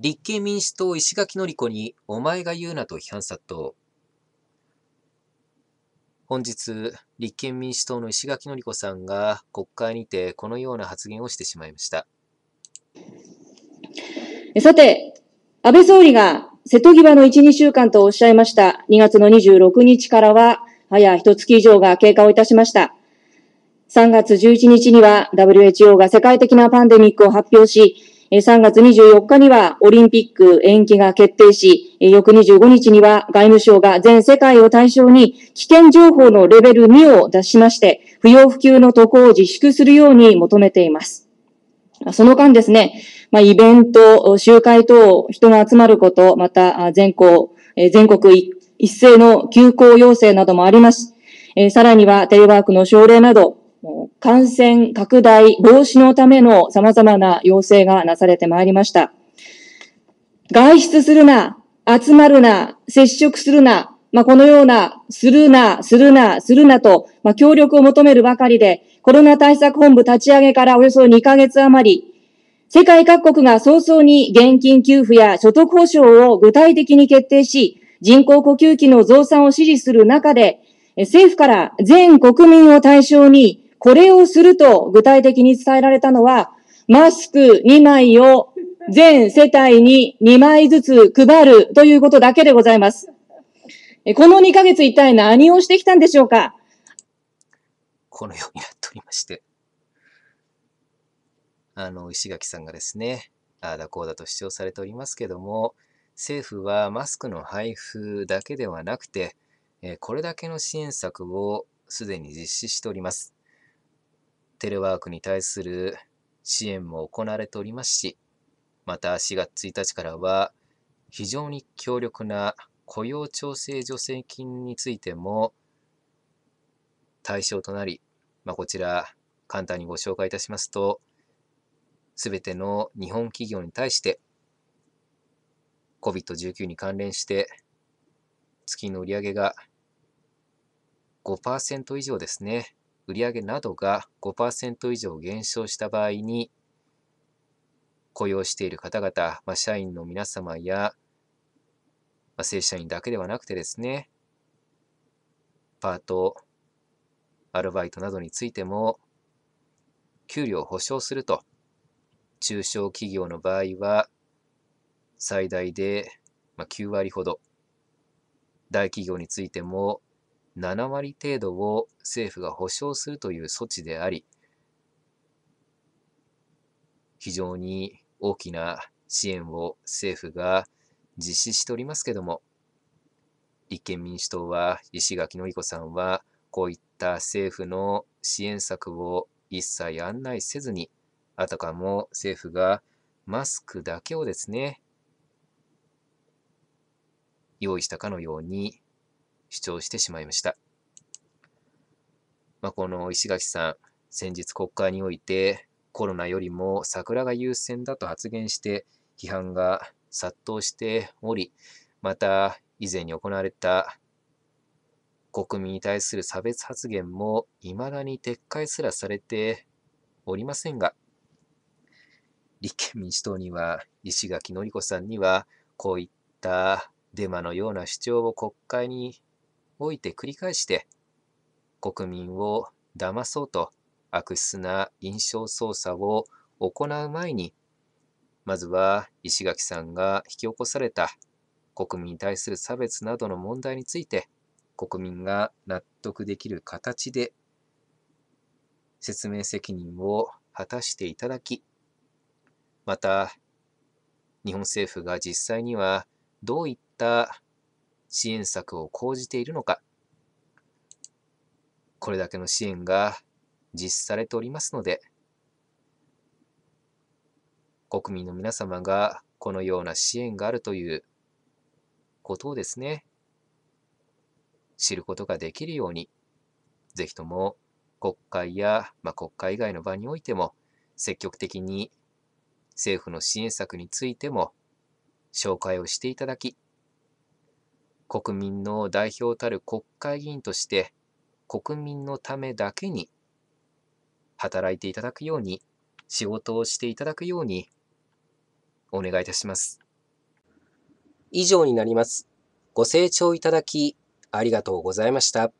立憲民主党石垣のり子にお前が言うなと批判殺到。本日、立憲民主党の石垣のり子さんが国会にてこのような発言をしてしまいました。さて、安倍総理が瀬戸際の1、2週間とおっしゃいました2月の26日からは、早一月以上が経過をいたしました。3月11日には WHO が世界的なパンデミックを発表し、3月24日にはオリンピック延期が決定し、翌25日には外務省が全世界を対象に危険情報のレベル2を出しまして、不要不急の渡航を自粛するように求めています。その間ですね、まあ、イベント、集会等、人が集まること、また全校、全国一斉の休校要請などもあります。さらにはテレワークの奨励など、感染拡大防止のための様々な要請がなされてまいりました。外出するな、集まるな、接触するな、まあ、このような、するな、するな、するなと、まあ、協力を求めるばかりで、コロナ対策本部立ち上げからおよそ2ヶ月余り、世界各国が早々に現金給付や所得保障を具体的に決定し、人工呼吸器の増産を支持する中で、政府から全国民を対象にこれをすると具体的に伝えられたのは、マスク2枚を全世帯に2枚ずつ配るということだけでございます。この2ヶ月一体何をしてきたんでしょうかこのようになっておりまして。あの、石垣さんがですね、ああだこうだと主張されておりますけども、政府はマスクの配布だけではなくて、これだけの支援策をすでに実施しております。テレワークに対する支援も行われておりますし、また4月1日からは非常に強力な雇用調整助成金についても対象となり、まあ、こちら簡単にご紹介いたしますと、すべての日本企業に対して COVID-19 に関連して月の売上が5%以上ですね、売上などが5%以上減少した場合に、雇用している方々、まあ、社員の皆様や、まあ、正社員だけではなくてですね、パート、アルバイトなどについても、給料を保証すると。中小企業の場合は、最大で9割ほど。大企業についても7割程度を政府が保障するという措置であり、非常に大きな支援を政府が実施しておりますけども、立憲民主党は石垣のり子さんはこういった政府の支援策を一切案内せずに、あたかも政府がマスクだけをですね、用意したかのように主張してしまいました。まあ、この石垣さん、先日国会においてコロナよりも桜が優先だと発言して批判が殺到しており、また以前に行われた国民に対する差別発言も未だに撤回すらされておりませんが、立憲民主党には石垣のり子さんにはこういったデマのような主張を国会において繰り返して国民を騙そうと悪質な印象操作を行う前にまずは石垣さんが引き起こされた国民に対する差別などの問題について国民が納得できる形で説明責任を果たしていただきまた日本政府が実際にはどういった支援策を講じているのか、これだけの支援が実施されておりますので、国民の皆様がこのような支援があるということをですね、知ることができるように、ぜひとも国会や、まあ、国会以外の場においても、積極的に政府の支援策についても紹介をしていただき、国民の代表たる国会議員として国民のためだけに働いていただくように仕事をしていただくようにお願いいたします。以上になります。ご清聴いただきありがとうございました。